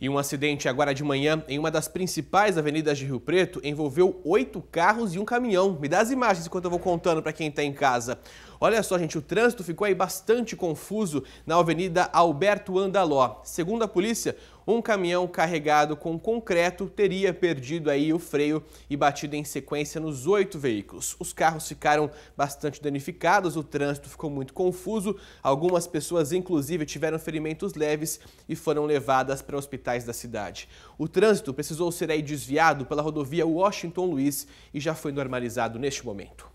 E um acidente agora de manhã em uma das principais avenidas de Rio Preto envolveu oito carros e um caminhão. Me dá as imagens enquanto eu vou contando para quem está em casa. Olha só, gente, o trânsito ficou aí bastante confuso na Avenida Alberto Andaló. Segundo a polícia, um caminhão carregado com concreto teria perdido aí o freio e batido em sequência nos oito veículos. Os carros ficaram bastante danificados, o trânsito ficou muito confuso, algumas pessoas inclusive tiveram ferimentos leves e foram levadas para hospitais da cidade. O trânsito precisou ser aí desviado pela rodovia Washington Luiz e já foi normalizado neste momento.